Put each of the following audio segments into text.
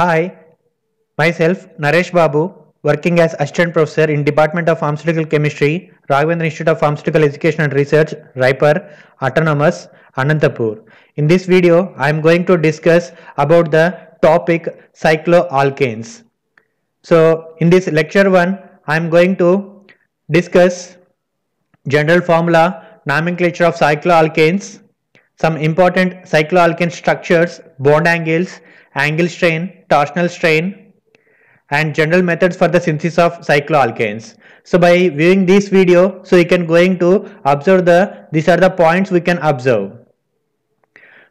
Hi, myself Naresh Babu, working as assistant professor in Department of Pharmaceutical Chemistry, Raghavendra Institute of Pharmaceutical Education and Research, Raipur, Autonomous, Anantapur. In this video, I am going to discuss about the topic cycloalkanes. So, in this lecture 1, I am going to discuss general formula, nomenclature of cycloalkanes, some important cycloalkane structures, bond angles, angle strain, torsional strain, and general methods for the synthesis of cycloalkanes. So by viewing this video, so we can going to observe the, these are the points we can observe.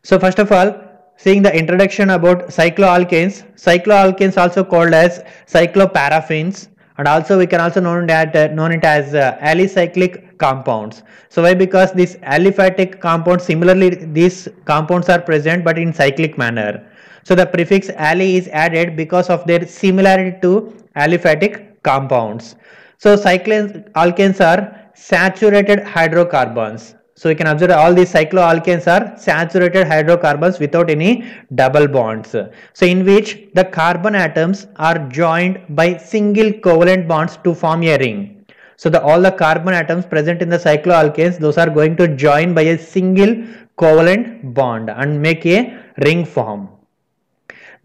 So first of all, seeing the introduction about cycloalkanes, cycloalkanes also called as cycloparaffins and also we can also known that uh, known it as uh, alicyclic compounds. So why? Because these aliphatic compounds similarly these compounds are present but in cyclic manner. So the prefix ally is added because of their similarity to aliphatic compounds. So cycloalkanes are saturated hydrocarbons. So you can observe all these cycloalkanes are saturated hydrocarbons without any double bonds. So in which the carbon atoms are joined by single covalent bonds to form a ring. So the, all the carbon atoms present in the cycloalkanes, those are going to join by a single covalent bond and make a ring form.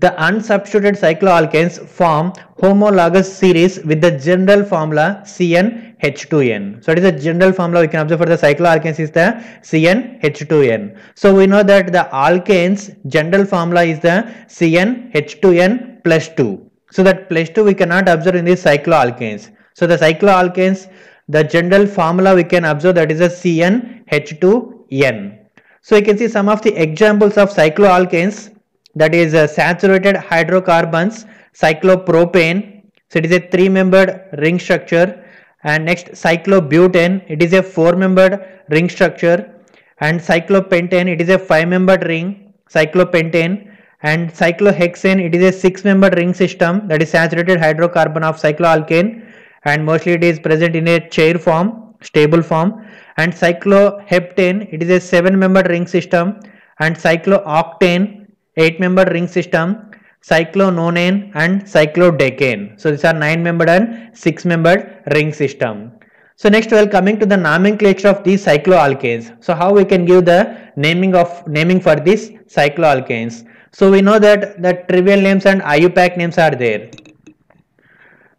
The unsubstituted cycloalkanes form homologous series with the general formula CnH2n. So it is a general formula we can observe for the cycloalkanes is the CnH2n. So we know that the alkanes general formula is the CnH2n plus 2. So that plus 2 we cannot observe in the cycloalkanes. So the cycloalkanes, the general formula we can observe that is a CnH2n. So you can see some of the examples of cycloalkanes that is uh, saturated hydrocarbons, cyclopropane. So it is a three-membered ring structure. And next cyclobutane, it is a four-membered ring structure. And cyclopentane, it is a five-membered ring, cyclopentane. And cyclohexane, it is a six-membered ring system that is saturated hydrocarbon of cycloalkane. And mostly it is present in a chair form, stable form. And cycloheptane, it is a seven-membered ring system. And cyclooctane, 8 member ring system cyclononane and cyclodecane. So these are 9 membered and 6 membered ring system. So next we are coming to the nomenclature of these cycloalkanes. So how we can give the naming of naming for these cycloalkanes. So we know that the trivial names and IUPAC names are there.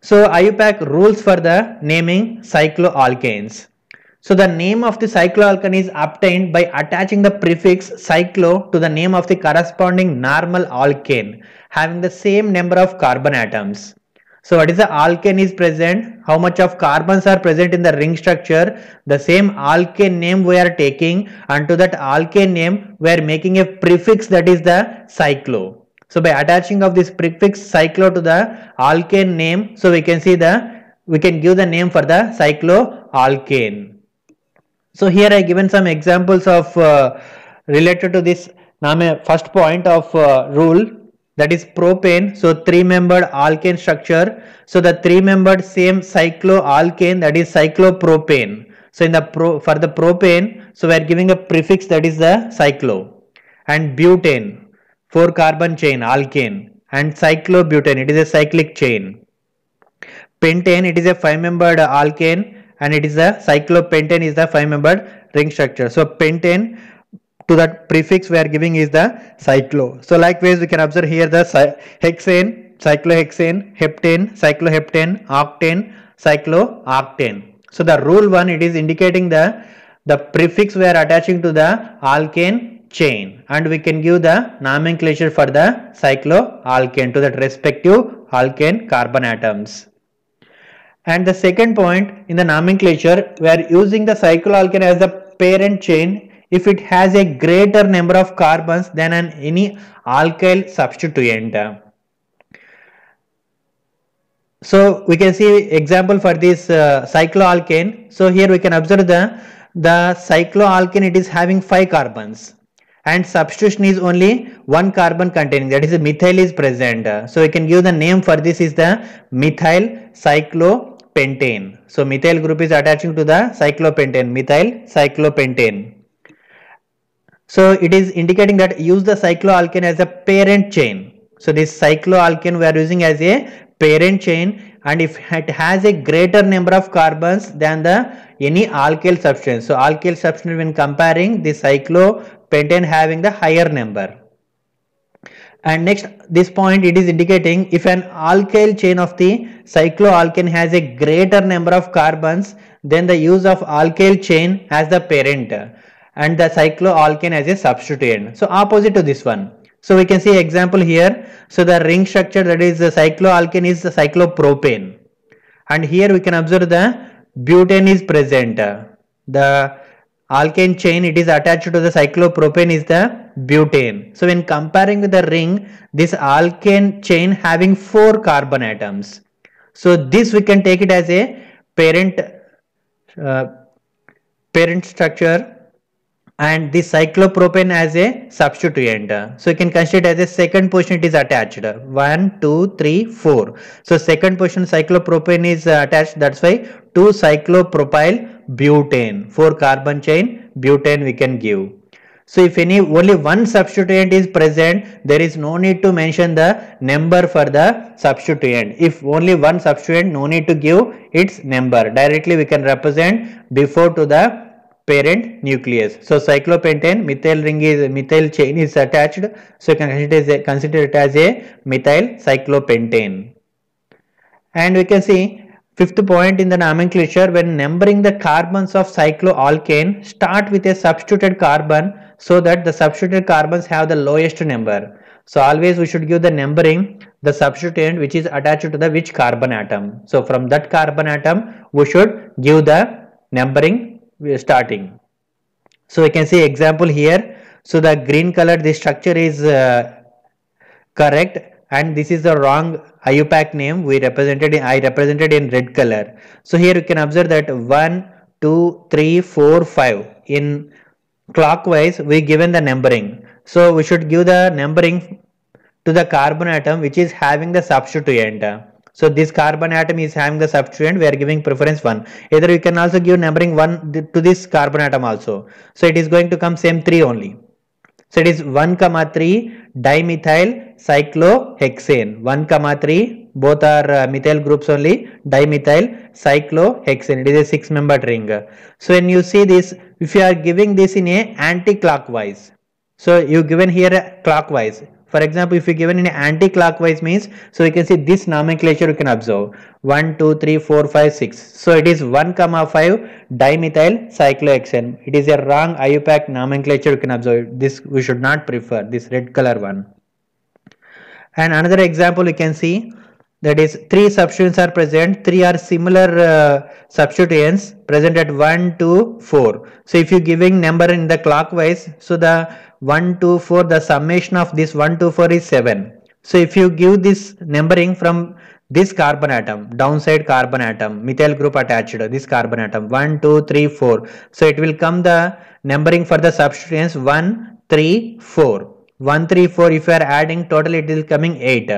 So IUPAC rules for the naming cycloalkanes. So the name of the cycloalkane is obtained by attaching the prefix cyclo to the name of the corresponding normal alkane having the same number of carbon atoms. So what is the alkane is present, how much of carbons are present in the ring structure, the same alkane name we are taking and to that alkane name we are making a prefix that is the cyclo. So by attaching of this prefix cyclo to the alkane name, so we can see the, we can give the name for the cycloalkane. So here I given some examples of uh, related to this Name first point of uh, rule that is propane. So three-membered alkane structure. So the three-membered same cycloalkane that is cyclopropane. So in the pro for the propane, so we are giving a prefix that is the cyclo and butane, four carbon chain alkane and cyclobutane. It is a cyclic chain. Pentane, it is a five-membered alkane and it is a cyclopentane is the five membered ring structure so pentane to that prefix we are giving is the cyclo so likewise we can observe here the hexane cyclohexane heptane cycloheptane octane cyclooctane so the rule one it is indicating the the prefix we are attaching to the alkane chain and we can give the nomenclature for the cycloalkane to that respective alkane carbon atoms and the second point in the nomenclature, we are using the cycloalkane as the parent chain if it has a greater number of carbons than an any alkyl substituent. So we can see example for this uh, cycloalkane. So here we can observe the, the cycloalkane it is having 5 carbons and substitution is only one carbon containing that is methyl is present so we can give the name for this is the methyl cyclo pentane. So methyl group is attaching to the cyclopentane, methyl cyclopentane. So it is indicating that use the cycloalkane as a parent chain. So this cycloalkane we are using as a parent chain and if it has a greater number of carbons than the any alkyl substance. So alkyl substance when comparing the cyclopentane having the higher number and next this point it is indicating if an alkyl chain of the cycloalkane has a greater number of carbons then the use of alkyl chain as the parent and the cycloalkane as a substituent so opposite to this one so we can see example here so the ring structure that is the cycloalkane is the cyclopropane and here we can observe the butane is present the alkane chain it is attached to the cyclopropane is the butane. So when comparing with the ring this alkane chain having four carbon atoms. So this we can take it as a parent uh, parent structure and the cyclopropane as a substituent. So you can consider it as a second portion it is attached. 1, 2, 3, 4. So second portion cyclopropane is attached that's why 2 cyclopropyl butane. For carbon chain, butane we can give. So if any only one substituent is present, there is no need to mention the number for the substituent. If only one substituent, no need to give its number. Directly we can represent before to the parent nucleus. So cyclopentane methyl ring is methyl chain is attached. So you can consider it as a, consider it as a methyl cyclopentane. And we can see Fifth point in the nomenclature when numbering the carbons of cycloalkane start with a substituted carbon so that the substituted carbons have the lowest number. So always we should give the numbering the substituent which is attached to the which carbon atom. So from that carbon atom we should give the numbering starting. So we can see example here. So the green color this structure is uh, correct and this is the wrong IUPAC name we represented in, I represented in red color. So here you can observe that 1, 2, 3, 4, 5 in clockwise we given the numbering. So we should give the numbering to the carbon atom which is having the substituent. So this carbon atom is having the substituent. We are giving preference 1. Either you can also give numbering 1 to this carbon atom also. So it is going to come same 3 only. So it is 1 comma 3 dimethyl cyclohexane 1 comma 3 both are uh, methyl groups only dimethyl cyclohexane it is a six membered ring so when you see this if you are giving this in a anti-clockwise so you given here clockwise for example if you given in anti-clockwise means so you can see this nomenclature you can observe 1 2 3 4 5 6 so it is 1 comma 5 dimethyl cyclohexane it is a wrong IUPAC nomenclature you can observe this we should not prefer this red color one and another example you can see that is three substituents are present three are similar uh, substituents present at 1 2 4 so if you giving number in the clockwise so the 1 2 4 the summation of this 1 2 4 is 7 so if you give this numbering from this carbon atom downside carbon atom methyl group attached this carbon atom 1 2 3 4 so it will come the numbering for the substituents 1 3 4 1 3 4 if you are adding total it is coming 8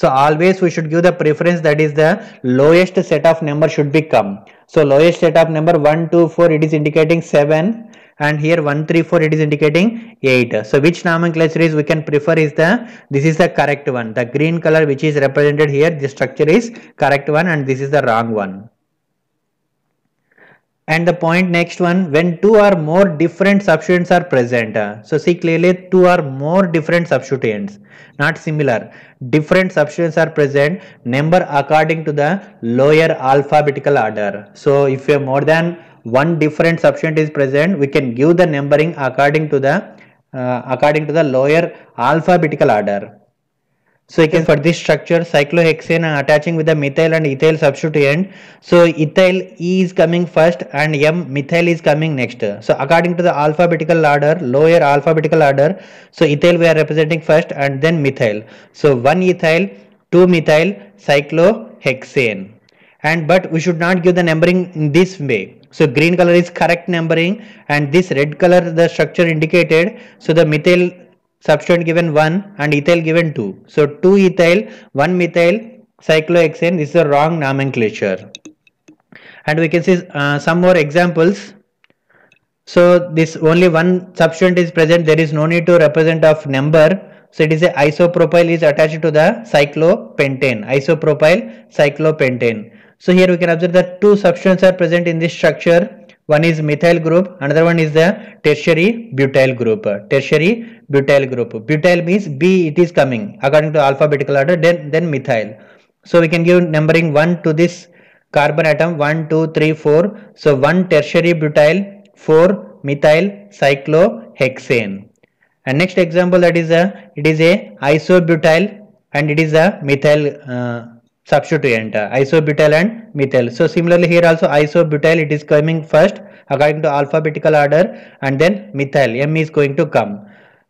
so always we should give the preference that is the lowest set of number should be come. So lowest set of number 1, 2, 4 it is indicating 7 and here 1, 3, 4 it is indicating 8. So which nomenclature is we can prefer is the this is the correct one. The green color which is represented here the structure is correct one and this is the wrong one and the point next one when two or more different substituents are present uh, so see clearly two or more different substituents not similar different substituents are present number according to the lower alphabetical order so if you have more than one different substituent is present we can give the numbering according to the uh, according to the lower alphabetical order so again for this structure, cyclohexane attaching with the methyl and ethyl substituent. So ethyl E is coming first and M methyl is coming next. So according to the alphabetical order, lower alphabetical order, so ethyl we are representing first and then methyl. So 1 ethyl, 2 methyl, cyclohexane. And but we should not give the numbering in this way. So green color is correct numbering and this red color the structure indicated. So the methyl substituent given 1 and ethyl given 2. So 2 ethyl, 1 methyl cyclohexane is the wrong nomenclature. And we can see uh, some more examples. So this only one substituent is present. There is no need to represent of number. So it is a isopropyl is attached to the cyclopentane. Isopropyl cyclopentane. So here we can observe that two substituents are present in this structure one is methyl group another one is the tertiary butyl group tertiary butyl group butyl means b it is coming according to alphabetical order then then methyl so we can give numbering 1 to this carbon atom 1 2 3 4 so 1 tertiary butyl 4 methyl cyclohexane and next example that is a it is a isobutyl and it is a methyl uh, substituent isobutyl and methyl. So similarly here also isobutyl it is coming first according to alphabetical order and then methyl M is going to come.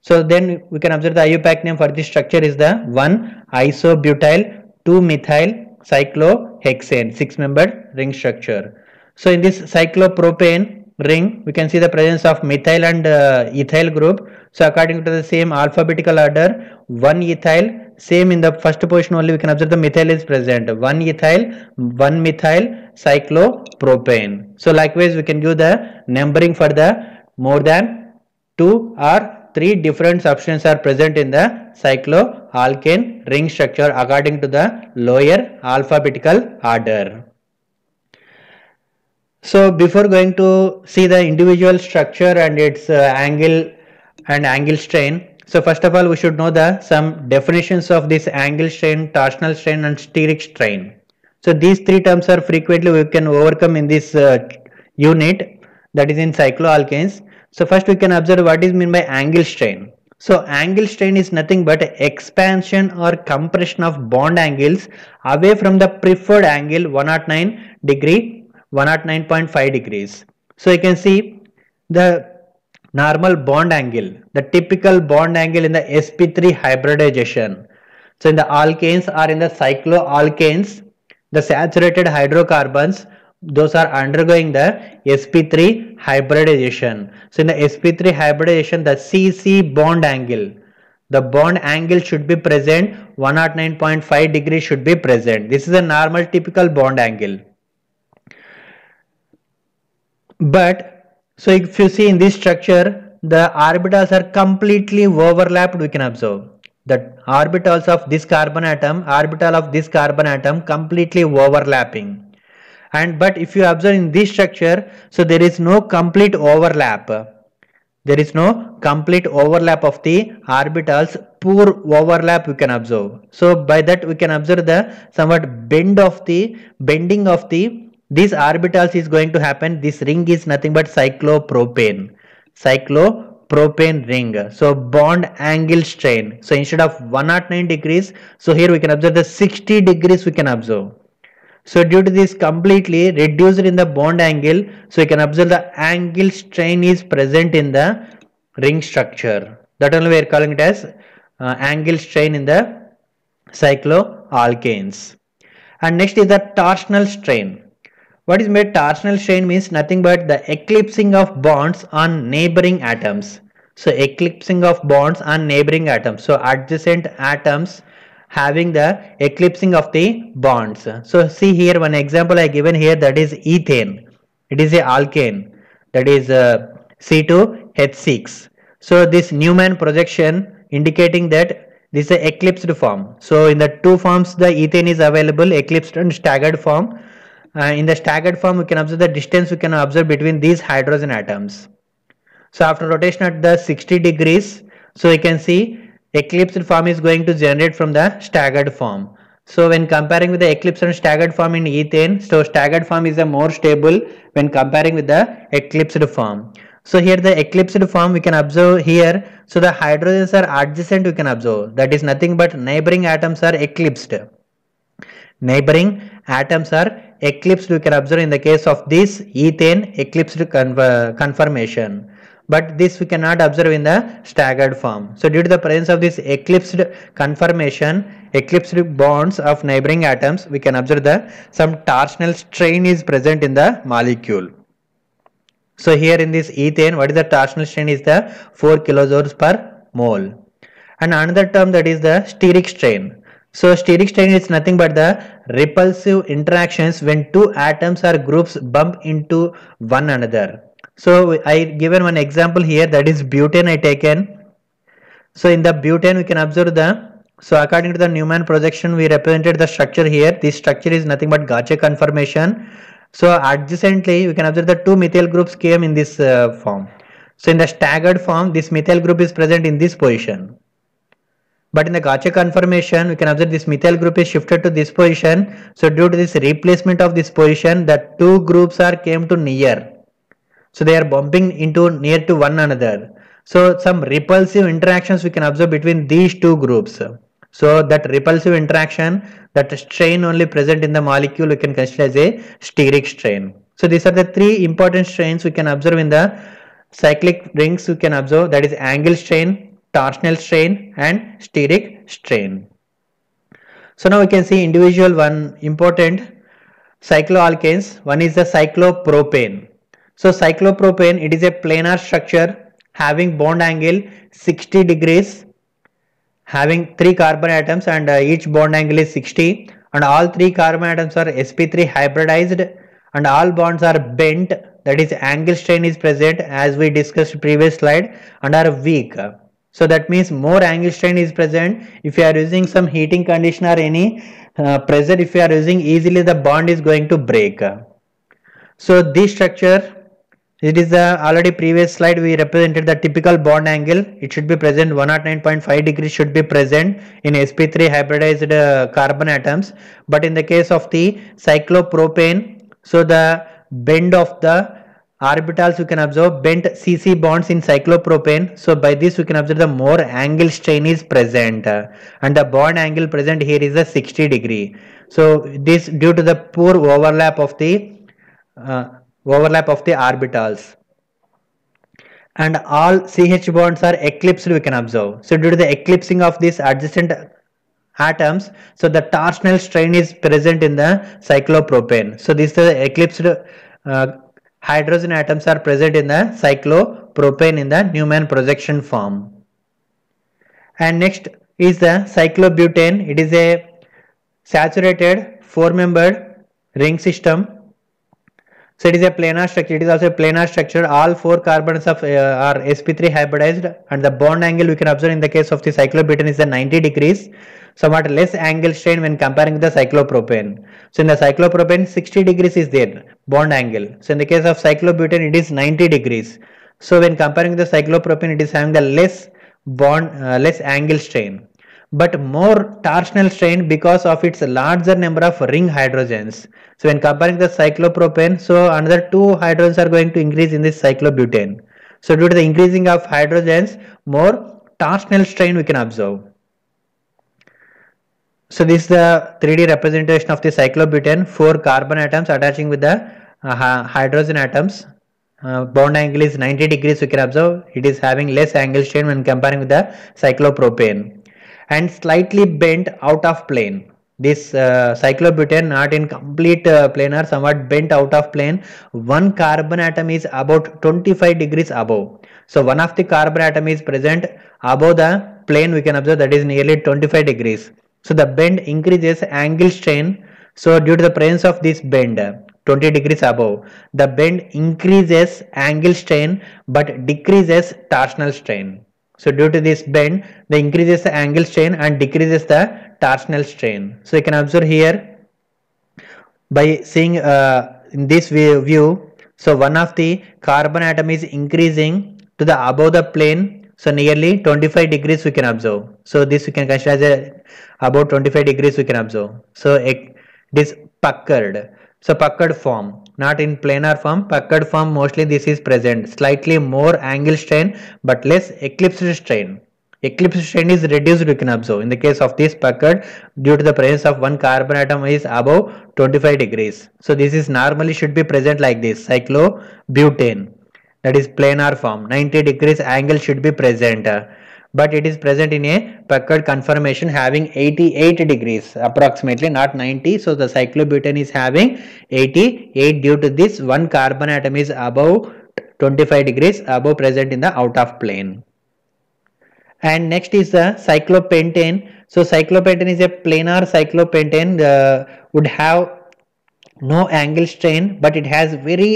So then we can observe the IUPAC name for this structure is the 1 isobutyl 2 methyl cyclohexane 6 membered ring structure. So in this cyclopropane ring we can see the presence of methyl and uh, ethyl group so according to the same alphabetical order 1 ethyl same in the first position only we can observe the methyl is present one ethyl one methyl cyclopropane so likewise we can give the numbering for the more than two or three different substances are present in the cycloalkane ring structure according to the lower alphabetical order so before going to see the individual structure and its uh, angle and angle strain so first of all, we should know the some definitions of this angle strain, torsional strain and steric strain. So these three terms are frequently we can overcome in this uh, unit that is in cycloalkanes. So first we can observe what is mean by angle strain. So angle strain is nothing but expansion or compression of bond angles away from the preferred angle 109 degree 109.5 degrees. So you can see the normal bond angle, the typical bond angle in the sp3 hybridization. So in the alkanes or in the cycloalkanes, the saturated hydrocarbons, those are undergoing the sp3 hybridization. So in the sp3 hybridization, the cc bond angle, the bond angle should be present 109.5 degrees should be present. This is a normal typical bond angle. But so if you see in this structure, the orbitals are completely overlapped we can observe. That orbitals of this carbon atom, orbital of this carbon atom completely overlapping. And but if you observe in this structure, so there is no complete overlap. There is no complete overlap of the orbitals, poor overlap we can observe. So by that we can observe the somewhat bend of the bending of the this orbitals is going to happen. This ring is nothing but cyclopropane. Cyclopropane ring. So bond angle strain. So instead of 109 degrees, so here we can observe the 60 degrees we can observe. So due to this completely reduced in the bond angle, so you can observe the angle strain is present in the ring structure. That only we are calling it as uh, angle strain in the cycloalkanes. And next is the torsional strain. What is meant torsional strain means nothing but the eclipsing of bonds on neighboring atoms. So eclipsing of bonds on neighboring atoms. So adjacent atoms having the eclipsing of the bonds. So see here one example I given here that is ethane. It is a alkane that is uh, C2H6. So this Newman projection indicating that this is an eclipsed form. So in the two forms the ethane is available eclipsed and staggered form uh, in the staggered form we can observe the distance we can observe between these hydrogen atoms so after rotation at the 60 degrees so we can see eclipsed form is going to generate from the staggered form so when comparing with the eclipsed and staggered form in ethane so staggered form is a more stable when comparing with the eclipsed form so here the eclipsed form we can observe here. So the hydrogens are adjacent we can observe. That is nothing but neighboring atoms are eclipsed. Neighboring atoms are eclipse you can observe in the case of this ethane eclipsed conformation but this we cannot observe in the staggered form. So due to the presence of this eclipsed conformation, eclipsed bonds of neighboring atoms, we can observe that some torsional strain is present in the molecule. So here in this ethane, what is the torsional strain is the 4 kilojoules per mole. And another term that is the steric strain. So steric strain is nothing but the repulsive interactions when two atoms or groups bump into one another. So I given one example here that is butane I taken. So in the butane we can observe the so according to the Newman projection we represented the structure here. This structure is nothing but Gauche conformation. So adjacently we can observe the two methyl groups came in this uh, form. So in the staggered form this methyl group is present in this position. But in the Gauche conformation, we can observe this methyl group is shifted to this position. So due to this replacement of this position, the two groups are came to near. So they are bumping into near to one another. So some repulsive interactions we can observe between these two groups. So that repulsive interaction, that strain only present in the molecule, we can consider as a steric strain. So these are the three important strains we can observe in the cyclic rings we can observe that is angle strain, torsional strain and steric strain. So now we can see individual one important cycloalkanes. One is the cyclopropane. So cyclopropane, it is a planar structure having bond angle 60 degrees, having three carbon atoms and uh, each bond angle is 60 and all three carbon atoms are sp3 hybridized and all bonds are bent that is angle strain is present as we discussed previous slide and are weak so that means more angle strain is present. If you are using some heating conditioner, any uh, pressure, if you are using easily, the bond is going to break. So this structure, it is the uh, already previous slide we represented the typical bond angle. It should be present 109.5 degrees should be present in sp3 hybridized uh, carbon atoms. But in the case of the cyclopropane, so the bend of the orbitals we can observe bent cc bonds in cyclopropane so by this we can observe the more angle strain is present and the bond angle present here is a 60 degree so this due to the poor overlap of the uh, overlap of the orbitals and all ch bonds are eclipsed we can observe so due to the eclipsing of these adjacent atoms so the torsional strain is present in the cyclopropane so this is the eclipsed uh, hydrogen atoms are present in the cyclopropane in the Newman projection form. And next is the cyclobutane. It is a saturated four-membered ring system. So it is a planar structure. It is also a planar structure. All four carbons of uh, are sp3 hybridized and the bond angle we can observe in the case of the cyclobutane is the 90 degrees somewhat less angle strain when comparing with the cyclopropane. So in the cyclopropane, 60 degrees is there, bond angle. So in the case of cyclobutane, it is 90 degrees. So when comparing with the cyclopropane, it is having the less bond, uh, less angle strain, but more torsional strain because of its larger number of ring hydrogens. So when comparing the cyclopropane, so another two hydrogens are going to increase in this cyclobutane. So due to the increasing of hydrogens, more torsional strain we can observe. So this is the 3D representation of the cyclobutane, four carbon atoms attaching with the uh, hydrogen atoms. Uh, bond angle is 90 degrees we can observe it is having less angle strain when comparing with the cyclopropane and slightly bent out of plane this uh, cyclobutane not in complete uh, plane or somewhat bent out of plane one carbon atom is about 25 degrees above so one of the carbon atom is present above the plane we can observe that is nearly 25 degrees so the bend increases angle strain. So due to the presence of this bend, 20 degrees above, the bend increases angle strain but decreases torsional strain. So due to this bend, the increases the angle strain and decreases the torsional strain. So you can observe here by seeing uh, in this view, so one of the carbon atom is increasing to the above the plane so nearly 25 degrees we can observe. So this we can consider as a, about 25 degrees we can observe. So it is puckered. So puckered form, not in planar form, puckered form mostly this is present. Slightly more angle strain but less eclipsed strain. Eclipse strain is reduced we can observe. In the case of this puckered, due to the presence of one carbon atom is above 25 degrees. So this is normally should be present like this, cyclobutane that is planar form 90 degrees angle should be present but it is present in a puckered conformation having 88 degrees approximately not 90 so the cyclobutane is having 88 due to this one carbon atom is above 25 degrees above present in the out of plane and next is the cyclopentane so cyclopentane is a planar cyclopentane uh, would have no angle strain but it has very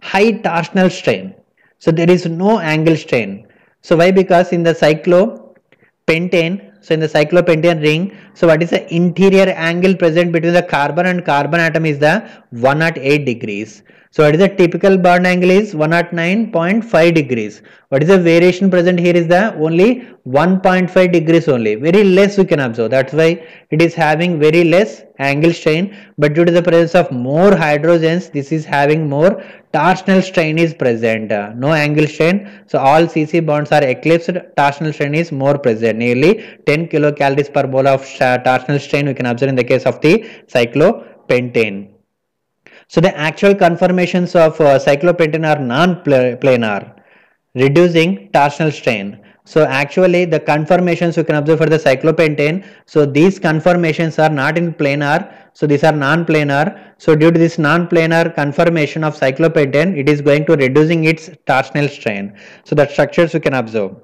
high torsional strain so there is no angle strain. So why? Because in the cyclopentane, so in the cyclopentane ring, so what is the interior angle present between the carbon and carbon atom is the 108 degrees. So what is the typical burn angle is 109.5 degrees. What is the variation present here is the only 1.5 degrees only. Very less we can observe. That's why it is having very less angle strain. But due to the presence of more hydrogens, this is having more torsional strain is present. Uh, no angle strain. So all CC bonds are eclipsed. Torsional strain is more present. Nearly 10 kilocalories per mole of uh, torsional strain we can observe in the case of the cyclopentane. So the actual conformations of uh, cyclopentane are non-planar, reducing torsional strain. So actually the conformations you can observe for the cyclopentane. So these conformations are not in planar. So these are non-planar. So due to this non-planar conformation of cyclopentane, it is going to reducing its torsional strain. So the structures you can observe.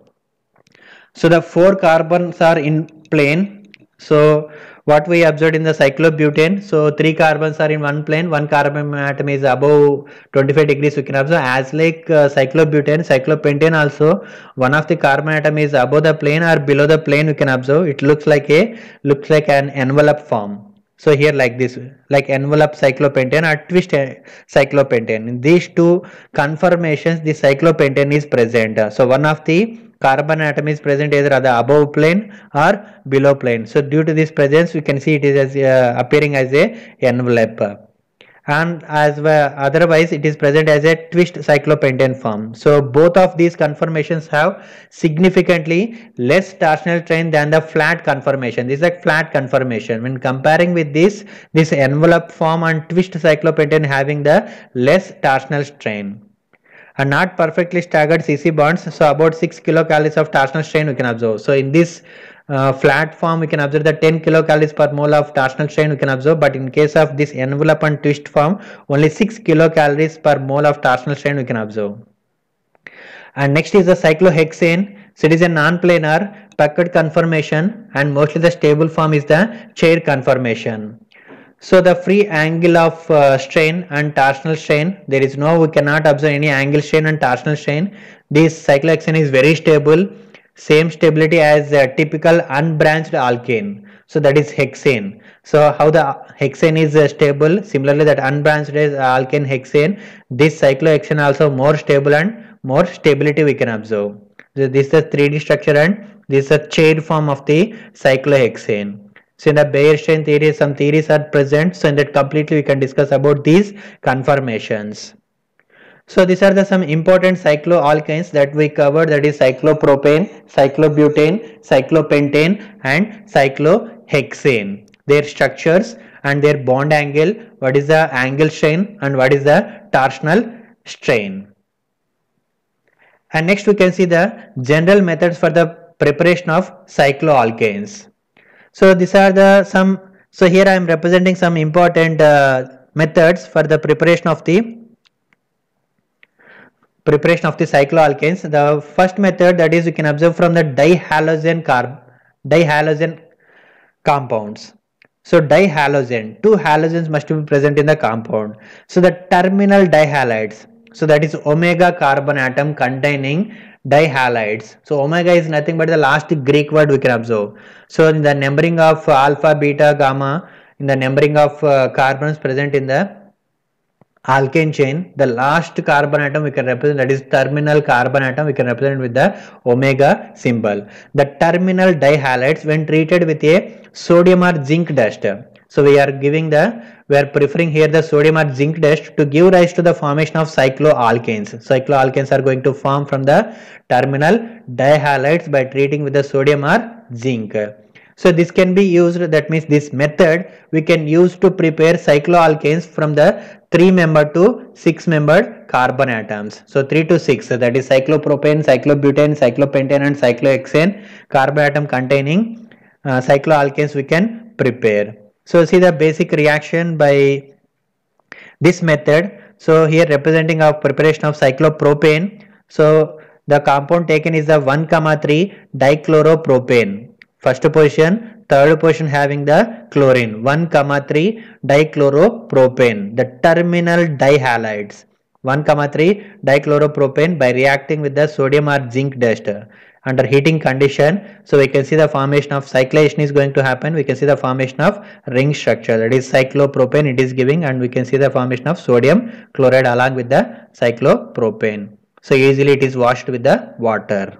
So the four carbons are in plane so what we observed in the cyclobutane, so three carbons are in one plane, one carbon atom is above 25 degrees. We can observe as like uh, cyclobutane, cyclopentane also, one of the carbon atom is above the plane or below the plane. We can observe it looks like a looks like an envelope form. So here like this, like envelope cyclopentane or twist uh, cyclopentane. In these two conformations, the cyclopentane is present. So one of the carbon atom is present either at the above plane or below plane. So due to this presence, we can see it is as, uh, appearing as a envelope. And as well, otherwise, it is present as a twist cyclopentane form. So both of these conformations have significantly less torsional strain than the flat conformation. This is a flat conformation. When comparing with this, this envelope form and twist cyclopentane having the less torsional strain are not perfectly staggered CC bonds. So about 6 kilocalories of torsional strain we can observe. So in this uh, flat form we can observe the 10 kilocalories per mole of torsional strain we can observe. But in case of this envelope and twist form only 6 kilocalories per mole of torsional strain we can observe. And next is the cyclohexane. So it is a non-planar puckered conformation and mostly the stable form is the chair conformation. So the free angle of uh, strain and torsional strain, there is no, we cannot observe any angle strain and torsional strain. This cyclohexane is very stable, same stability as a uh, typical unbranched alkane. So that is hexane. So how the hexane is uh, stable, similarly that unbranched is alkane hexane, this cyclohexane also more stable and more stability we can observe. So this is 3D structure and this is a chain form of the cyclohexane. So in the Bayer strain theory, some theories are present. So in that completely we can discuss about these conformations. So these are the some important cycloalkanes that we covered that is cyclopropane, cyclobutane, cyclopentane and cyclohexane. Their structures and their bond angle, what is the angle strain and what is the torsional strain. And next we can see the general methods for the preparation of cycloalkanes. So these are the some, so here I am representing some important uh, methods for the preparation of the preparation of the cycloalkanes. The first method that is you can observe from the dihalogen carb, dihalogen compounds. So dihalogen, two halogens must be present in the compound. So the terminal dihalides, so that is omega carbon atom containing dihalides. So omega is nothing but the last Greek word we can observe. So in the numbering of alpha, beta, gamma, in the numbering of uh, carbons present in the alkane chain, the last carbon atom we can represent, that is terminal carbon atom, we can represent with the omega symbol. The terminal dihalides when treated with a sodium or zinc dust so we are giving the, we are preferring here the sodium or zinc dust to give rise to the formation of cycloalkanes. Cycloalkanes are going to form from the terminal dihalides by treating with the sodium or zinc. So this can be used, that means this method we can use to prepare cycloalkanes from the 3 member to 6 membered carbon atoms. So 3 to 6 so that is cyclopropane, cyclobutane, cyclopentane and cyclohexane carbon atom containing uh, cycloalkanes we can prepare. So see the basic reaction by this method. So here representing our preparation of cyclopropane. So the compound taken is the 1 comma 3 dichloropropane. First position, third position having the chlorine 1 comma 3 dichloropropane, the terminal dihalides. 1 comma 3 dichloropropane by reacting with the sodium or zinc dust under heating condition so we can see the formation of cyclation is going to happen we can see the formation of ring structure that is cyclopropane it is giving and we can see the formation of sodium chloride along with the cyclopropane so easily it is washed with the water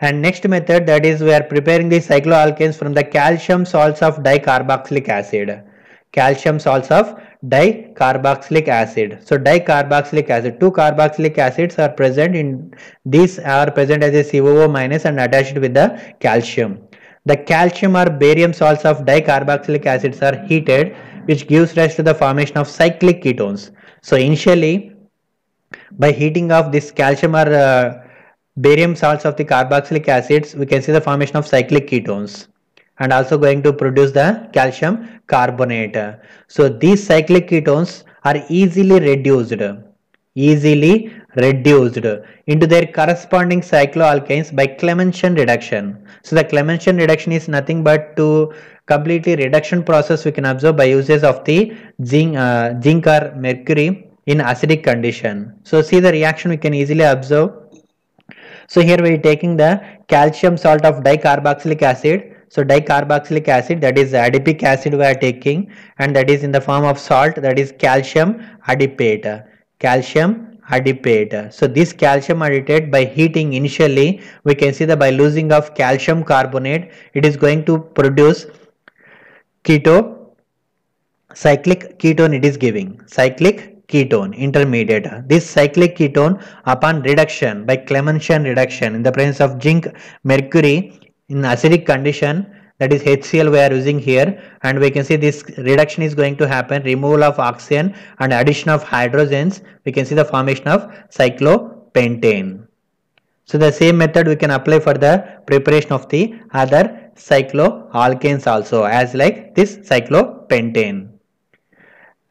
and next method that is we are preparing the cycloalkanes from the calcium salts of dicarboxylic acid calcium salts of dicarboxylic acid so dicarboxylic acid two carboxylic acids are present in these are present as a COO minus and attached with the calcium the calcium or barium salts of dicarboxylic acids are heated which gives rise to the formation of cyclic ketones so initially by heating of this calcium or uh, barium salts of the carboxylic acids we can see the formation of cyclic ketones and also going to produce the calcium carbonate. So these cyclic ketones are easily reduced easily reduced into their corresponding cycloalkanes by Clementian reduction. So the Clementian reduction is nothing but to completely reduction process we can observe by uses of the zinc, uh, zinc or mercury in acidic condition. So see the reaction we can easily observe. So here we are taking the calcium salt of dicarboxylic acid so dicarboxylic acid that is adipic acid we are taking and that is in the form of salt that is calcium adipate. Calcium adipate. So this calcium adipate by heating initially we can see that by losing of calcium carbonate it is going to produce keto cyclic ketone it is giving cyclic ketone intermediate. This cyclic ketone upon reduction by Clementian reduction in the presence of zinc mercury in acidic condition that is HCl we are using here and we can see this reduction is going to happen removal of oxygen and addition of hydrogens we can see the formation of cyclopentane. So the same method we can apply for the preparation of the other cycloalkanes also as like this cyclopentane.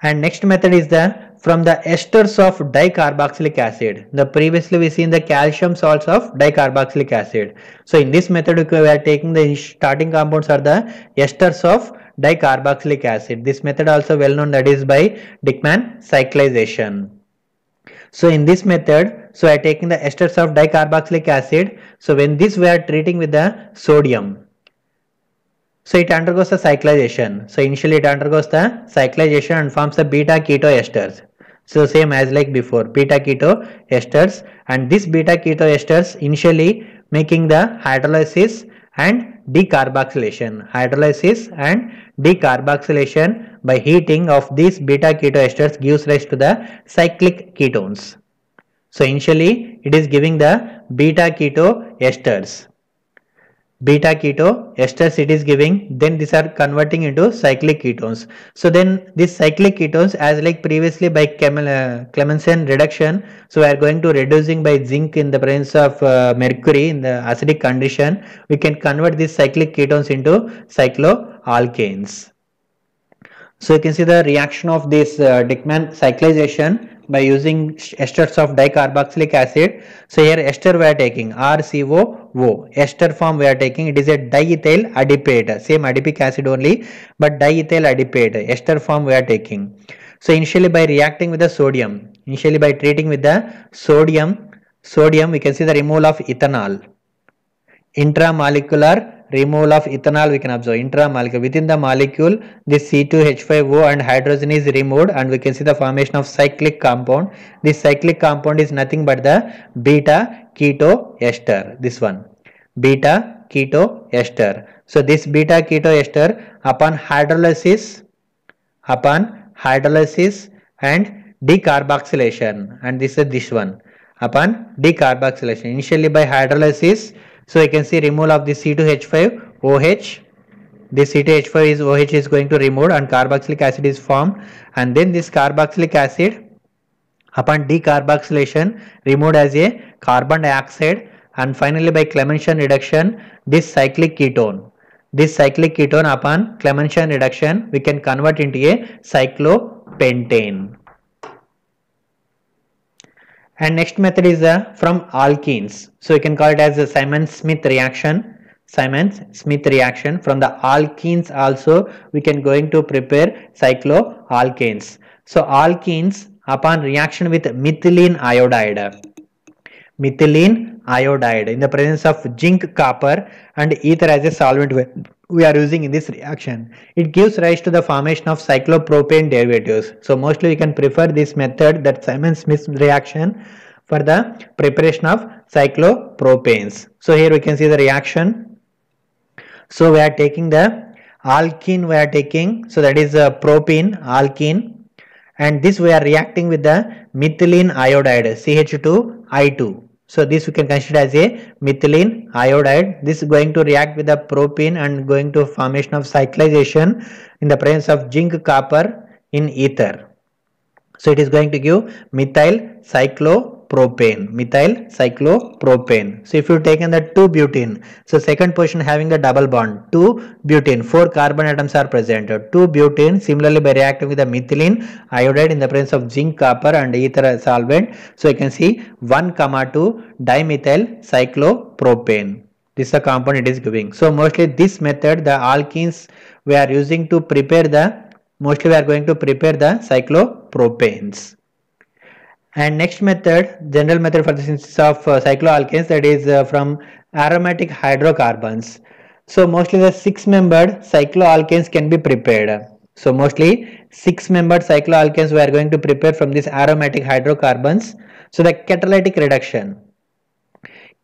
And next method is the from the esters of dicarboxylic acid. The previously we seen the calcium salts of dicarboxylic acid. So in this method we are taking the starting compounds are the esters of dicarboxylic acid. This method also well known that is by Dickman cyclization. So in this method, so I taking the esters of dicarboxylic acid. So when this we are treating with the sodium. So it undergoes the cyclization. So initially it undergoes the cyclization and forms the beta keto esters. So same as like before beta keto esters and this beta keto esters initially making the hydrolysis and decarboxylation hydrolysis and decarboxylation by heating of these beta keto esters gives rise to the cyclic ketones so initially it is giving the beta keto esters beta keto, ester, it is giving, then these are converting into cyclic ketones. So then these cyclic ketones as like previously by uh, Clemensen reduction, so we are going to reducing by zinc in the presence of uh, mercury in the acidic condition, we can convert these cyclic ketones into cycloalkanes. So you can see the reaction of this uh, Dickman cyclization by using esters of dicarboxylic acid. So here ester we are taking RCOO. Ester form we are taking it is a diethyl adipate. Same adipic acid only but diethyl adipate. Ester form we are taking. So initially by reacting with the sodium. Initially by treating with the sodium. Sodium we can see the removal of ethanol. Intramolecular removal of ethanol we can observe intramolecular within the molecule this C2H5O and hydrogen is removed and we can see the formation of cyclic compound this cyclic compound is nothing but the beta keto ester this one beta keto ester so this beta keto ester upon hydrolysis upon hydrolysis and decarboxylation and this is this one upon decarboxylation initially by hydrolysis so you can see removal of the C2H5 OH. The C2H5 is OH is going to remove and carboxylic acid is formed and then this carboxylic acid upon decarboxylation removed as a carbon dioxide and finally by Clementian reduction this cyclic ketone. This cyclic ketone upon Clementian reduction we can convert into a cyclopentane. And next method is uh, from alkenes. So you can call it as the Simon-Smith reaction. Simon-Smith reaction from the alkenes also we can going to prepare cycloalkanes. So alkenes upon reaction with methylene iodide methylene iodide in the presence of zinc, copper and ether as a solvent we are using in this reaction. It gives rise to the formation of cyclopropane derivatives. So mostly you can prefer this method that Simon-Smith reaction for the preparation of cyclopropanes. So here we can see the reaction. So we are taking the alkene we are taking. So that is a uh, propene alkene and this we are reacting with the methylene iodide CH2I2 so this we can consider as a methylene iodide. This is going to react with the propene and going to formation of cyclization in the presence of zinc copper in ether. So it is going to give methyl cyclo propane methyl cyclopropane so if you taken the 2 butene so second position having the double bond 2 butene 4 carbon atoms are present 2 butene similarly by reacting with the methylene iodide in the presence of zinc copper and ether solvent so you can see 1 comma 2 dimethyl cyclopropane this is the compound it is giving so mostly this method the alkenes we are using to prepare the mostly we are going to prepare the cyclopropanes and next method, general method for the synthesis of uh, cycloalkanes that is uh, from aromatic hydrocarbons. So mostly the six-membered cycloalkanes can be prepared. So mostly six-membered cycloalkanes we are going to prepare from these aromatic hydrocarbons. So the catalytic reduction,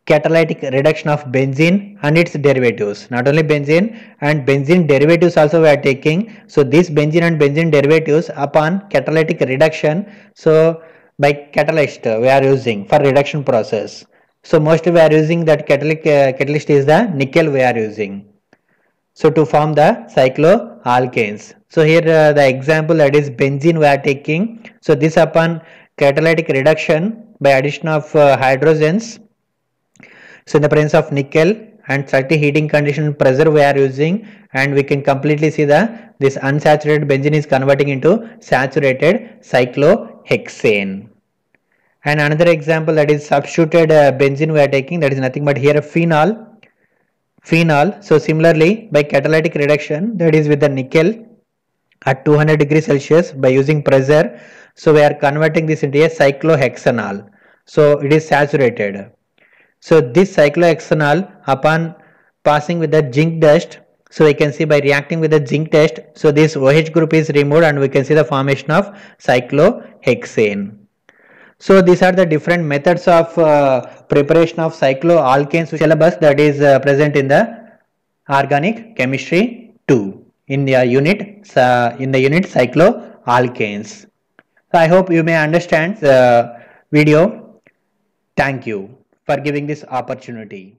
catalytic reduction of benzene and its derivatives. Not only benzene and benzene derivatives also we are taking. So these benzene and benzene derivatives upon catalytic reduction. So by catalyst we are using for reduction process. So mostly we are using that catalytic uh, catalyst is the nickel we are using. So to form the cycloalkanes. So here uh, the example that is benzene we are taking. So this upon catalytic reduction by addition of uh, hydrogens. So in the presence of nickel and slightly heating condition pressure we are using and we can completely see the this unsaturated benzene is converting into saturated cyclohexane and another example that is substituted uh, benzene we are taking that is nothing but here phenol phenol so similarly by catalytic reduction that is with the nickel at 200 degrees celsius by using pressure so we are converting this into a cyclohexanol so it is saturated so this cyclohexanol upon passing with the zinc dust so we can see by reacting with the zinc dust so this OH group is removed and we can see the formation of cyclohexane so these are the different methods of uh, preparation of cycloalkanes syllabus that is uh, present in the organic chemistry 2 in the unit uh, in the unit cycloalkanes. So I hope you may understand the video. Thank you for giving this opportunity.